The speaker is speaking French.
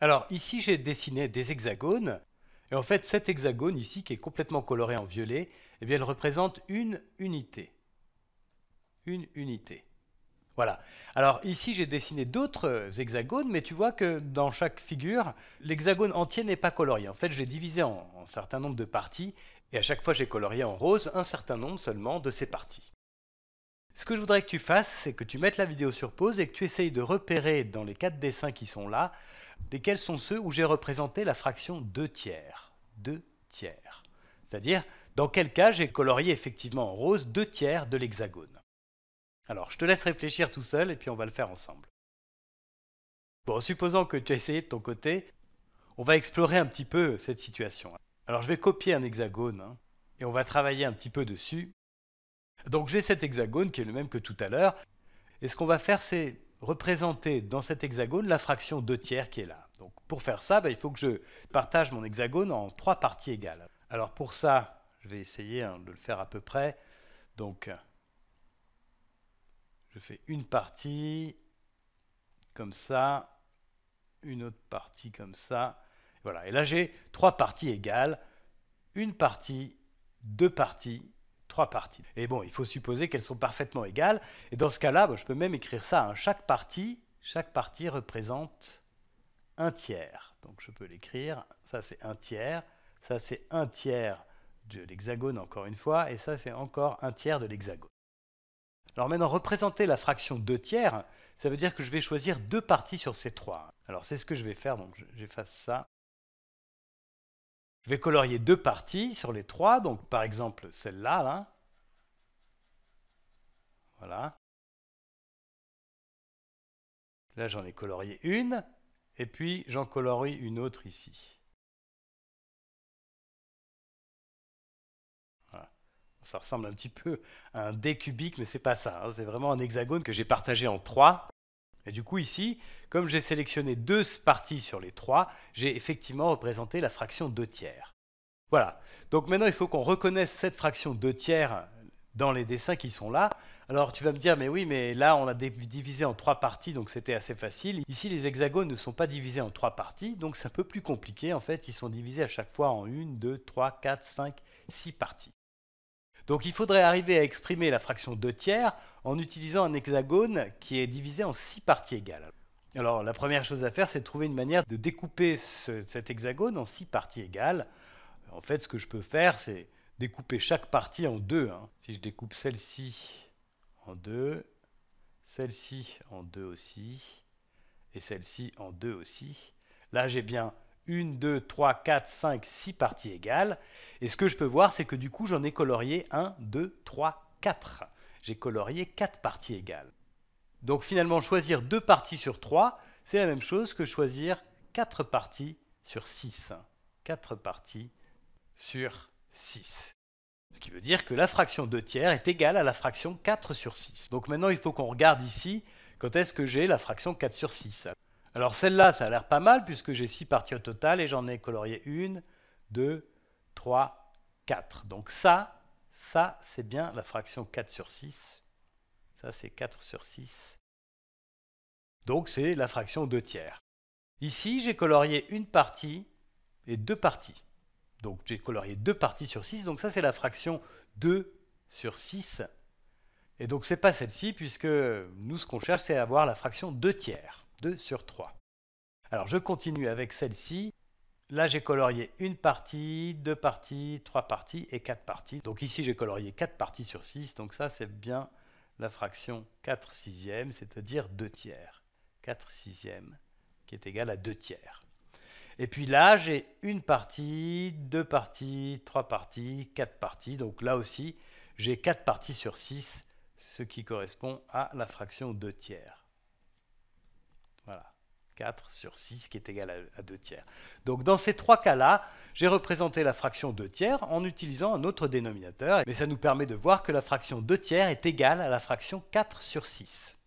Alors ici j'ai dessiné des hexagones, et en fait cet hexagone ici qui est complètement coloré en violet, eh bien il représente une unité. Une unité. Voilà. Alors ici j'ai dessiné d'autres hexagones, mais tu vois que dans chaque figure, l'hexagone entier n'est pas colorié. En fait j'ai divisé en, un certain nombre de parties, et à chaque fois j'ai colorié en rose un certain nombre seulement de ces parties. Ce que je voudrais que tu fasses, c'est que tu mettes la vidéo sur pause et que tu essayes de repérer dans les quatre dessins qui sont là lesquels sont ceux où j'ai représenté la fraction 2 tiers. 2 tiers. C'est-à-dire dans quel cas j'ai colorié effectivement en rose 2 tiers de l'hexagone. Alors, je te laisse réfléchir tout seul et puis on va le faire ensemble. Bon, supposant que tu as essayé de ton côté, on va explorer un petit peu cette situation. Alors, je vais copier un hexagone hein, et on va travailler un petit peu dessus. Donc, j'ai cet hexagone qui est le même que tout à l'heure. Et ce qu'on va faire, c'est représenter dans cet hexagone la fraction 2 tiers qui est là. Donc pour faire ça, bah, il faut que je partage mon hexagone en trois parties égales. Alors pour ça, je vais essayer hein, de le faire à peu près. Donc je fais une partie comme ça, une autre partie comme ça. Voilà, et là j'ai trois parties égales, une partie, deux parties trois parties. Et bon, il faut supposer qu'elles sont parfaitement égales. Et dans ce cas-là, je peux même écrire ça. Hein. Chaque partie, chaque partie représente un tiers. Donc je peux l'écrire. Ça c'est un tiers. Ça c'est un tiers de l'hexagone encore une fois. Et ça c'est encore un tiers de l'hexagone. Alors maintenant, représenter la fraction 2 tiers, ça veut dire que je vais choisir deux parties sur ces trois. Alors c'est ce que je vais faire, donc j'efface ça. Je vais colorier deux parties sur les trois, donc par exemple celle-là. Là. Voilà. Là, j'en ai colorié une, et puis j'en colorie une autre ici. Ça ressemble un petit peu à un dé cubique, mais c'est pas ça. Hein. C'est vraiment un hexagone que j'ai partagé en trois. Et du coup ici, comme j'ai sélectionné deux parties sur les trois, j'ai effectivement représenté la fraction 2 tiers. Voilà, donc maintenant il faut qu'on reconnaisse cette fraction deux tiers dans les dessins qui sont là. Alors tu vas me dire, mais oui, mais là on l'a divisé en trois parties, donc c'était assez facile. Ici les hexagones ne sont pas divisés en trois parties, donc c'est un peu plus compliqué en fait, ils sont divisés à chaque fois en une, deux, trois, quatre, cinq, six parties. Donc il faudrait arriver à exprimer la fraction 2 tiers en utilisant un hexagone qui est divisé en 6 parties égales. Alors la première chose à faire, c'est de trouver une manière de découper cet hexagone en 6 parties égales. En fait, ce que je peux faire, c'est découper chaque partie en deux. Hein. Si je découpe celle-ci en deux, celle-ci en deux aussi, et celle-ci en deux aussi, là j'ai bien 1, 2, 3, 4, 5, 6 parties égales. Et ce que je peux voir, c'est que du coup, j'en ai colorié 1, 2, 3, 4. J'ai colorié 4 parties égales. Donc finalement, choisir 2 parties sur 3, c'est la même chose que choisir 4 parties sur 6. 4 parties sur 6. Ce qui veut dire que la fraction 2 tiers est égale à la fraction 4 sur 6. Donc maintenant, il faut qu'on regarde ici quand est-ce que j'ai la fraction 4 sur 6. Alors celle-là, ça a l'air pas mal puisque j'ai 6 parties au total et j'en ai colorié 1, 2, 3, 4. Donc ça, ça c'est bien la fraction 4 sur 6. Ça c'est 4 sur 6. Donc c'est la fraction 2 tiers. Ici, j'ai colorié une partie et deux parties. Donc j'ai colorié deux parties sur 6. Donc ça c'est la fraction 2 sur 6. Et donc ce n'est pas celle-ci puisque nous ce qu'on cherche c'est avoir la fraction 2 tiers. 2 sur 3. Alors je continue avec celle-ci. Là, j'ai colorié une partie, deux parties, trois parties et quatre parties. Donc ici, j'ai colorié 4 parties sur 6. Donc ça, c'est bien la fraction 4 sixièmes, c'est-à-dire 2 tiers. 4 sixièmes qui est égal à 2 tiers. Et puis là, j'ai une partie, deux parties, trois parties, quatre parties. Donc là aussi, j'ai 4 parties sur 6, ce qui correspond à la fraction 2 tiers. Voilà. 4 sur 6 qui est égal à 2 tiers. Donc dans ces trois cas-là, j'ai représenté la fraction 2 tiers en utilisant un autre dénominateur, mais ça nous permet de voir que la fraction 2 tiers est égale à la fraction 4 sur 6.